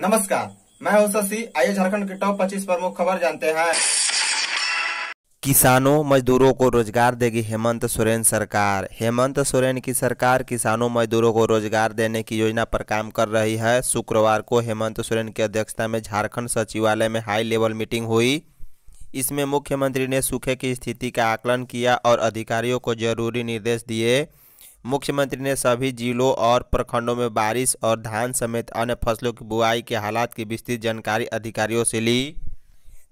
नमस्कार मैं हूं शशि आइए झारखंड के टॉप 25 प्रमुख खबर जानते हैं किसानों मजदूरों को रोजगार देगी हेमंत सोरेन सरकार हेमंत सोरेन की सरकार किसानों मजदूरों को रोजगार देने की योजना पर काम कर रही है शुक्रवार को हेमंत सोरेन की अध्यक्षता में झारखंड सचिवालय में हाई लेवल मीटिंग हुई इसमें मुख्यमंत्री ने सूखे की स्थिति का आकलन किया और अधिकारियों को जरूरी निर्देश दिए मुख्यमंत्री ने सभी जिलों और प्रखंडों में बारिश और धान समेत अन्य फसलों की बुआई के हालात की विस्तृत जानकारी अधिकारियों से ली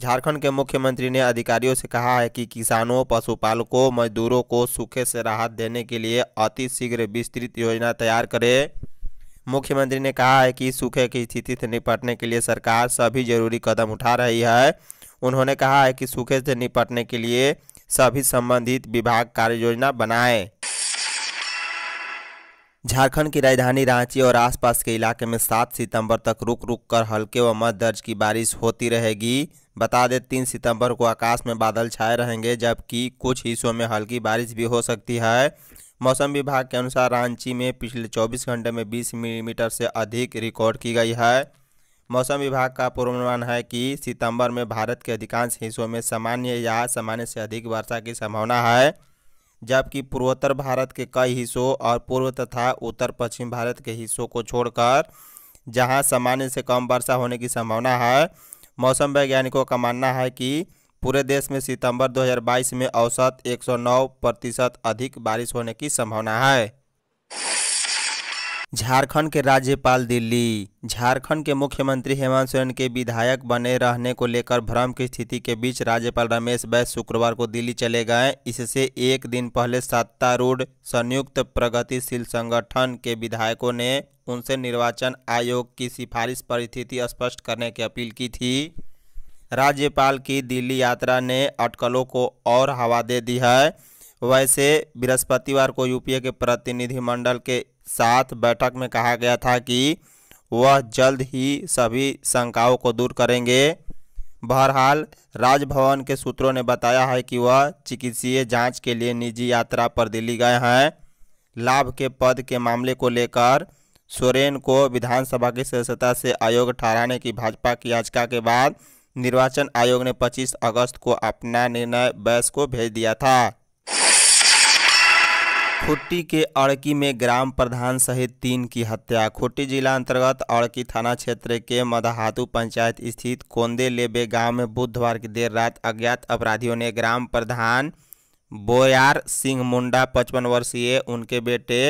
झारखंड के मुख्यमंत्री ने अधिकारियों से कहा है कि किसानों पशुपालकों मजदूरों को सूखे से राहत देने के लिए अति शीघ्र विस्तृत योजना तैयार करे मुख्यमंत्री ने कहा है कि सूखे की स्थिति से निपटने के लिए सरकार सभी जरूरी कदम उठा रही है उन्होंने कहा है कि सूखे से निपटने के लिए सभी संबंधित विभाग कार्य योजना बनाएं झारखंड की राजधानी रांची और आसपास के इलाके में सात सितंबर तक रुक रुक कर हल्के व मध्य दर्ज की बारिश होती रहेगी बता दें तीन सितंबर को आकाश में बादल छाए रहेंगे जबकि कुछ हिस्सों में हल्की बारिश भी हो सकती है मौसम विभाग के अनुसार रांची में पिछले 24 घंटे में 20 मिलीमीटर से अधिक रिकॉर्ड की गई है मौसम विभाग का पूर्वानुमान है कि सितंबर में भारत के अधिकांश हिस्सों में सामान्य या सामान्य से अधिक वर्षा की संभावना है जबकि पूर्वोत्तर भारत के कई हिस्सों और पूर्व तथा उत्तर पश्चिम भारत के हिस्सों को छोड़कर जहां सामान्य से कम वर्षा होने की संभावना है मौसम वैज्ञानिकों का मानना है कि पूरे देश में सितंबर 2022 में औसत 109 प्रतिशत अधिक बारिश होने की संभावना है झारखंड के राज्यपाल दिल्ली झारखंड के मुख्यमंत्री हेमंत सोरेन के विधायक बने रहने को लेकर भ्रम की स्थिति के बीच राज्यपाल रमेश बैस शुक्रवार को दिल्ली चले गए इससे एक दिन पहले सत्तारूढ़ संयुक्त प्रगतिशील संगठन के विधायकों ने उनसे निर्वाचन आयोग की सिफारिश पर स्थिति स्पष्ट करने की अपील की थी राज्यपाल की दिल्ली यात्रा ने अटकलों को और हवा दे दी है वैसे बृहस्पतिवार को यूपीए के प्रतिनिधिमंडल के साथ बैठक में कहा गया था कि वह जल्द ही सभी शंकाओं को दूर करेंगे बहरहाल राजभवन के सूत्रों ने बताया है कि वह चिकित्सीय जांच के लिए निजी यात्रा पर दिल्ली गए हैं लाभ के पद के मामले को लेकर सोरेन को विधानसभा की सदस्यता से आयोग ठहराने की भाजपा की याचिका के बाद निर्वाचन आयोग ने 25 अगस्त को अपना निर्णय बैस को भेज दिया था खुट्टी के अड़की में ग्राम प्रधान सहित तीन की हत्या खुट्टी जिला अंतर्गत अड़की थाना क्षेत्र के मदहातु पंचायत स्थित कोंदे लेबे गांव में बुधवार की देर रात अज्ञात अपराधियों ने ग्राम प्रधान बोयार सिंह मुंडा पचपन वर्षीय उनके बेटे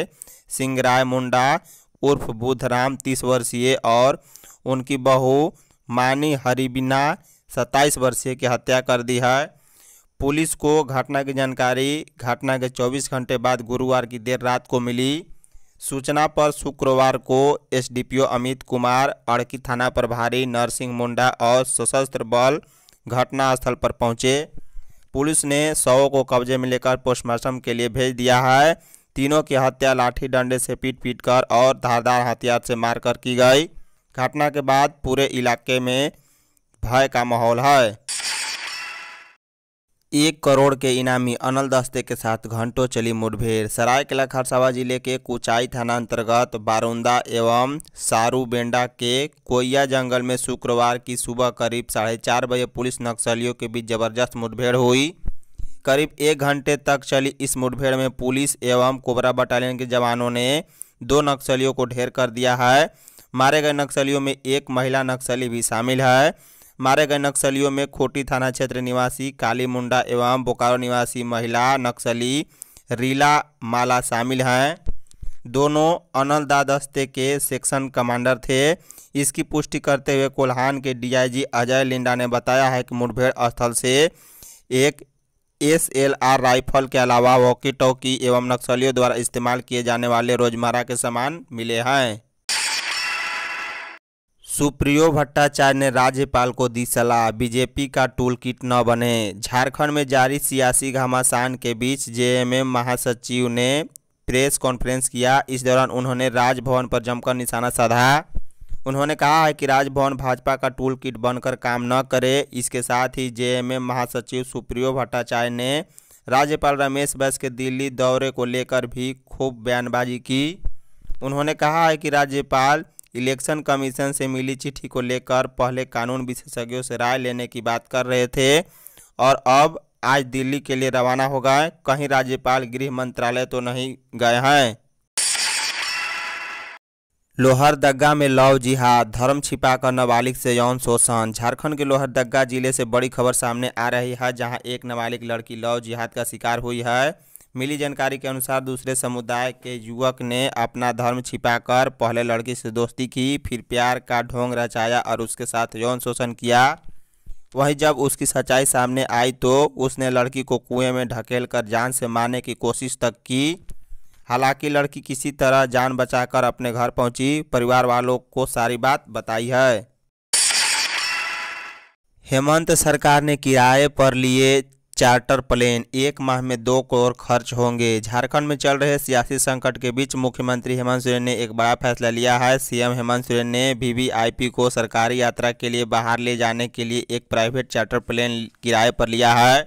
सिंगराय मुंडा उर्फ बुधराम तीस वर्षीय और उनकी बहू मानी हरिबिना सत्ताईस वर्षीय की हत्या कर दी है पुलिस को घटना की जानकारी घटना के 24 घंटे बाद गुरुवार की देर रात को मिली सूचना पर शुक्रवार को एसडीपीओ अमित कुमार अड़की थाना प्रभारी नरसिंह मुंडा और सशस्त्र बल घटनास्थल पर पहुंचे पुलिस ने शवों को कब्जे में लेकर पोस्टमार्टम के लिए भेज दिया है तीनों की हत्या लाठी डंडे से पीट पीट कर और धारदार हथियार से मारकर की गई घटना के बाद पूरे इलाके में भय का माहौल है एक करोड़ के इनामी अनल दस्ते के साथ घंटों चली मुठभेड़ सरायकला खरसावा जिले के कुचाई थाना अंतर्गत बारूंदा एवं सारू बेंडा के कोया जंगल में शुक्रवार की सुबह करीब साढ़े चार बजे पुलिस नक्सलियों के बीच जबरदस्त मुठभेड़ हुई करीब एक घंटे तक चली इस मुठभेड़ में पुलिस एवं कोबरा बटालियन के जवानों ने दो नक्सलियों को ढेर कर दिया है मारे गए नक्सलियों में एक महिला नक्सली भी शामिल है मारे गए नक्सलियों में खोटी थाना क्षेत्र निवासी काली मुंडा एवं बोकारो निवासी महिला नक्सली रीला माला शामिल हैं दोनों अनलदा दस्ते के सेक्शन कमांडर थे इसकी पुष्टि करते हुए कोल्हान के डीआईजी अजय लिंडा ने बताया है कि मुठभेड़ स्थल से एक एस एल आर राइफल के अलावा वॉकी टॉकी एवं नक्सलियों द्वारा इस्तेमाल किए जाने वाले रोजमर्रा के सामान मिले हैं सुप्रियो भट्टाचार्य ने राज्यपाल को दी सलाह बीजेपी का टूल किट न बने झारखंड में जारी सियासी घमासान के बीच जेएमएम महासचिव ने प्रेस कॉन्फ्रेंस किया इस दौरान उन्होंने राजभवन पर जमकर निशाना साधा उन्होंने कहा है कि राजभवन भाजपा का टूल किट बनकर काम न करे इसके साथ ही जेएमएम महासचिव सुप्रियो भट्टाचार्य ने राज्यपाल रमेश बैस के दिल्ली दौरे को लेकर भी खूब बयानबाजी की उन्होंने कहा है कि राज्यपाल इलेक्शन कमीशन से मिली चिट्ठी को लेकर पहले कानून विशेषज्ञों से राय लेने की बात कर रहे थे और अब आज दिल्ली के लिए रवाना हो गए कहीं राज्यपाल गृह मंत्रालय तो नहीं गए हैं लोहरदगा में लव जिहाद धर्म छिपाकर नाबालिग से यौन शोषण झारखंड के लोहरदगा जिले से बड़ी खबर सामने आ रही है जहां एक नाबालिग लड़की लव जिहाद का शिकार हुई है मिली जानकारी के अनुसार दूसरे समुदाय के युवक ने अपना धर्म छिपाकर पहले लड़की से दोस्ती की फिर प्यार का ढोंग रचाया और उसके साथ यौन शोषण किया वहीं जब उसकी सच्चाई सामने आई तो उसने लड़की को कुएं में ढकेल कर जान से मारने की कोशिश तक की हालांकि लड़की किसी तरह जान बचाकर अपने घर पहुंची परिवार वालों को सारी बात बताई है हेमंत सरकार ने किराए पर लिए चार्टर प्लेन एक माह में दो करोड़ खर्च होंगे झारखंड में चल रहे सियासी संकट के बीच मुख्यमंत्री हेमंत सोरेन ने एक बड़ा फैसला लिया है सीएम हेमंत सोरेन ने वीवीआईपी को सरकारी यात्रा के लिए बाहर ले जाने के लिए एक प्राइवेट चार्टर प्लेन किराए पर लिया है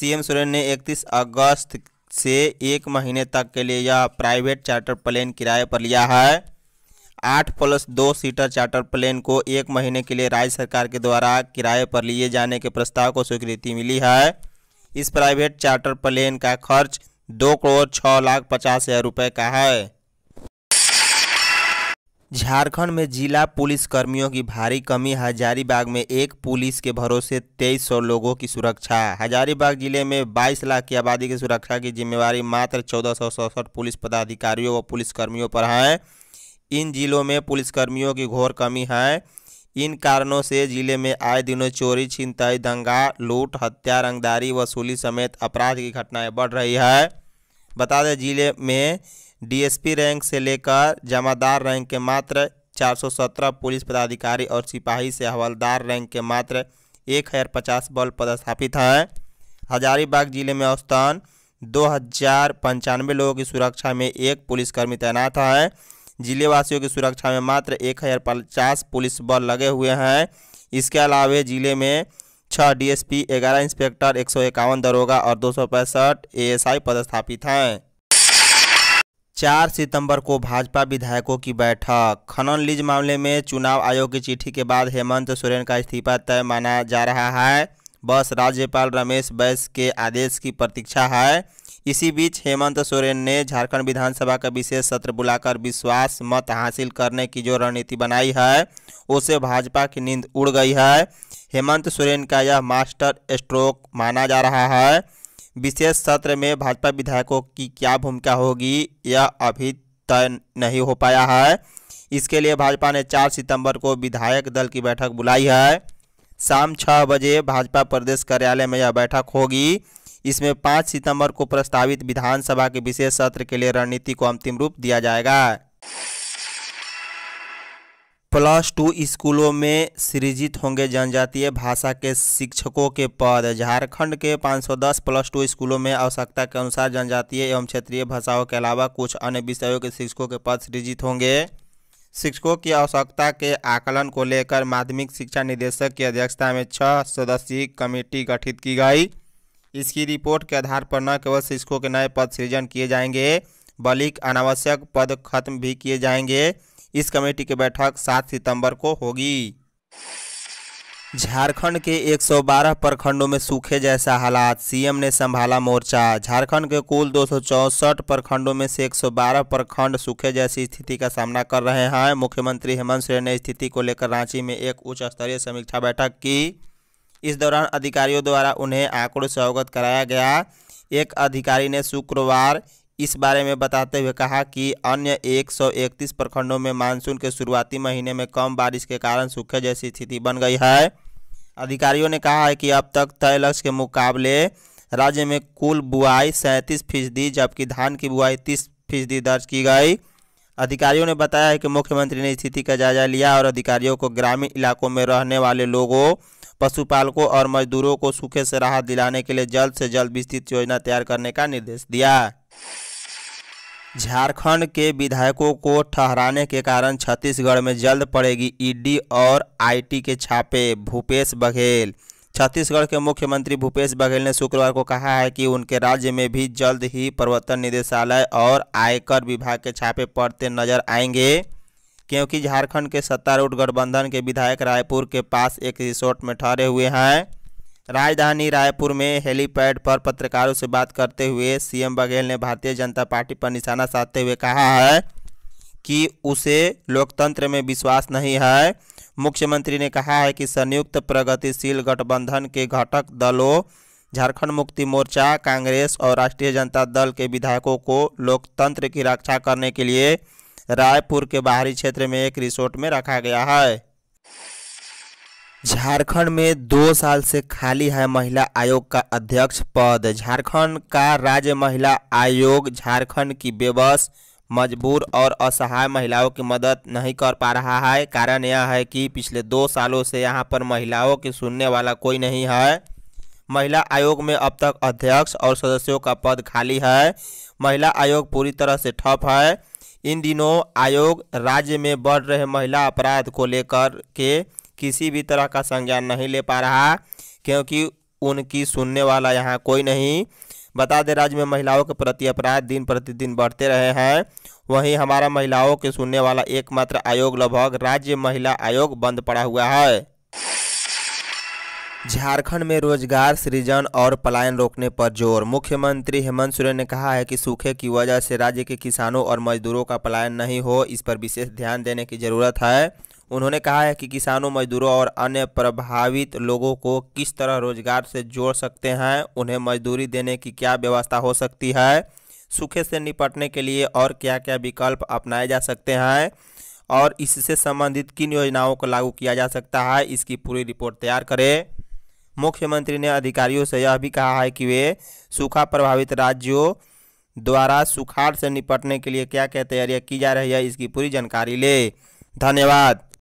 सीएम सोरेन ने 31 अगस्त से एक महीने तक के लिए यह प्राइवेट चार्टर प्लेन किराए पर लिया है आठ प्लस दो सीटर चार्टर प्लेन को एक महीने के लिए राज्य सरकार के द्वारा किराए पर लिए जाने के प्रस्ताव को स्वीकृति मिली है इस प्राइवेट चार्टर प्लेन का खर्च दो करोड़ छः लाख पचास हज़ार रुपये का है झारखंड में जिला पुलिस कर्मियों की भारी कमी हजारीबाग में एक पुलिस के भरोसे तेईस सौ लोगों की सुरक्षा हजारीबाग जिले में बाईस लाख की आबादी की सुरक्षा की जिम्मेवारी मात्र चौदह सौ सड़सठ पुलिस पदाधिकारियों व पुलिस कर्मियों पर है इन जिलों में पुलिसकर्मियों की घोर कमी है इन कारणों से जिले में आए दिनों चोरी छिनताई दंगा लूट हत्या रंगदारी वसूली समेत अपराध की घटनाएं बढ़ रही है बता दें जिले में डीएसपी रैंक से लेकर जमादार रैंक के मात्र 417 पुलिस पदाधिकारी और सिपाही से हवलदार रैंक के मात्र एक हज़ार पचास बल पदस्थापित हैं हजारीबाग जिले में औसतन दो हज़ार पंचानवे लोगों की सुरक्षा में एक पुलिसकर्मी तैनात है जिले वासियों की सुरक्षा में मात्र एक हज़ार पचास पुलिस बल लगे हुए हैं इसके अलावा जिले में छः डीएसपी, 11 इंस्पेक्टर एक सौ इक्यावन दरोगा और दो सौ पैंसठ एएसआई पदस्थापित हैं चार सितंबर को भाजपा विधायकों की बैठक खनन लीज मामले में चुनाव आयोग की चिट्ठी के बाद हेमंत सोरेन का इस्तीफा तय माना जा रहा है बस राज्यपाल रमेश बैस के आदेश की प्रतीक्षा है इसी बीच हेमंत सोरेन ने झारखंड विधानसभा का विशेष सत्र बुलाकर विश्वास मत हासिल करने की जो रणनीति बनाई है उसे भाजपा की नींद उड़ गई है हेमंत सोरेन का यह मास्टर स्ट्रोक माना जा रहा है विशेष सत्र में भाजपा विधायकों की क्या भूमिका होगी यह अभी तय नहीं हो पाया है इसके लिए भाजपा ने 4 सितंबर को विधायक दल की बैठक बुलाई है शाम छः बजे भाजपा प्रदेश कार्यालय में यह बैठक होगी इसमें पाँच सितंबर को प्रस्तावित विधानसभा के विशेष सत्र के लिए रणनीति को अंतिम रूप दिया जाएगा प्लस टू स्कूलों में सृजित होंगे जनजातीय भाषा के शिक्षकों के पद झारखंड के 510 प्लस टू स्कूलों में आवश्यकता के अनुसार जनजातीय एवं क्षेत्रीय भाषाओं के अलावा कुछ अन्य विषयों के शिक्षकों के पद सृजित होंगे शिक्षकों की आवश्यकता के आकलन को लेकर माध्यमिक शिक्षा निदेशक की अध्यक्षता में छह सदस्यीय कमेटी गठित की गई इसकी रिपोर्ट के आधार पर न केवल शिक्षकों के नए पद सृजन किए जाएंगे बल्कि अनावश्यक पद खत्म भी किए जाएंगे इस कमेटी की बैठक सात सितंबर को होगी झारखंड के 112 प्रखंडों में सूखे जैसा हालात सीएम ने संभाला मोर्चा झारखंड के कुल दो प्रखंडों में से 112 प्रखंड सूखे जैसी स्थिति का सामना कर रहे हैं मुख्यमंत्री हेमंत सोरेन ने स्थिति को लेकर रांची में एक उच्च स्तरीय समीक्षा बैठक की इस दौरान अधिकारियों द्वारा उन्हें आंकड़ों से अवगत कराया गया एक अधिकारी ने शुक्रवार इस बारे में बताते हुए कहा कि अन्य 131 प्रखंडों में मानसून के शुरुआती महीने में कम बारिश के कारण सूखे जैसी स्थिति बन गई है अधिकारियों ने कहा है कि अब तक तय लक्ष्य के मुकाबले राज्य में कुल बुआई सैंतीस फीसदी जबकि धान की बुआई तीस फीसदी दर्ज की गई अधिकारियों ने बताया है कि मुख्यमंत्री ने स्थिति का जायजा लिया और अधिकारियों को ग्रामीण इलाकों में रहने वाले लोगों पशुपालकों और मजदूरों को सूखे से राहत दिलाने के लिए जल्द से जल्द विस्तृत योजना तैयार करने का निर्देश दिया झारखंड के विधायकों को ठहराने के कारण छत्तीसगढ़ में जल्द पड़ेगी ईडी और आईटी के छापे भूपेश बघेल छत्तीसगढ़ के मुख्यमंत्री भूपेश बघेल ने शुक्रवार को कहा है कि उनके राज्य में भी जल्द ही प्रवर्तन निदेशालय और आयकर विभाग के छापे पड़ते नजर आएंगे क्योंकि झारखंड के सत्तारूढ़ गठबंधन के विधायक रायपुर के पास एक रिसोर्ट में ठहरे हुए हैं राजधानी रायपुर में हेलीपैड पर पत्रकारों से बात करते हुए सीएम बघेल ने भारतीय जनता पार्टी पर निशाना साधते हुए कहा है कि उसे लोकतंत्र में विश्वास नहीं है मुख्यमंत्री ने कहा है कि संयुक्त प्रगतिशील गठबंधन के घटक दलों झारखंड मुक्ति मोर्चा कांग्रेस और राष्ट्रीय जनता दल के विधायकों को लोकतंत्र की रक्षा करने के लिए रायपुर के बाहरी क्षेत्र में एक रिसोर्ट में रखा गया है झारखंड में दो साल से खाली है महिला आयोग का अध्यक्ष पद झारखंड का राज्य महिला आयोग झारखंड की बेबस मजबूर और असहाय महिलाओं की मदद नहीं कर पा रहा है कारण यह है कि पिछले दो सालों से यहाँ पर महिलाओं की सुनने वाला कोई नहीं है महिला आयोग में अब तक अध्यक्ष और सदस्यों का पद खाली है महिला आयोग पूरी तरह से ठप है इन दिनों आयोग राज्य में बढ़ रहे महिला अपराध को लेकर के किसी भी तरह का संज्ञान नहीं ले पा रहा क्योंकि उनकी सुनने वाला यहाँ कोई नहीं बता दें राज्य में महिलाओं के प्रति अपराध दिन प्रतिदिन बढ़ते रहे हैं वहीं हमारा महिलाओं के सुनने वाला एकमात्र आयोग लगभग राज्य महिला आयोग बंद पड़ा हुआ है झारखंड में रोजगार सृजन और पलायन रोकने पर जोर मुख्यमंत्री हेमंत सोरेन ने कहा है कि सूखे की वजह से राज्य के किसानों और मजदूरों का पलायन नहीं हो इस पर विशेष ध्यान देने की जरूरत है उन्होंने कहा है कि किसानों मजदूरों और अन्य प्रभावित लोगों को किस तरह रोजगार से जोड़ सकते हैं उन्हें मजदूरी देने की क्या व्यवस्था हो सकती है सूखे से निपटने के लिए और क्या क्या विकल्प अपनाए जा सकते हैं और इससे संबंधित किन योजनाओं को लागू किया जा सकता है इसकी पूरी रिपोर्ट तैयार करें मुख्यमंत्री ने अधिकारियों से यह भी कहा है कि वे सूखा प्रभावित राज्यों द्वारा सुखाड़ से निपटने के लिए क्या क्या तैयारियां की जा रही है इसकी पूरी जानकारी ले धन्यवाद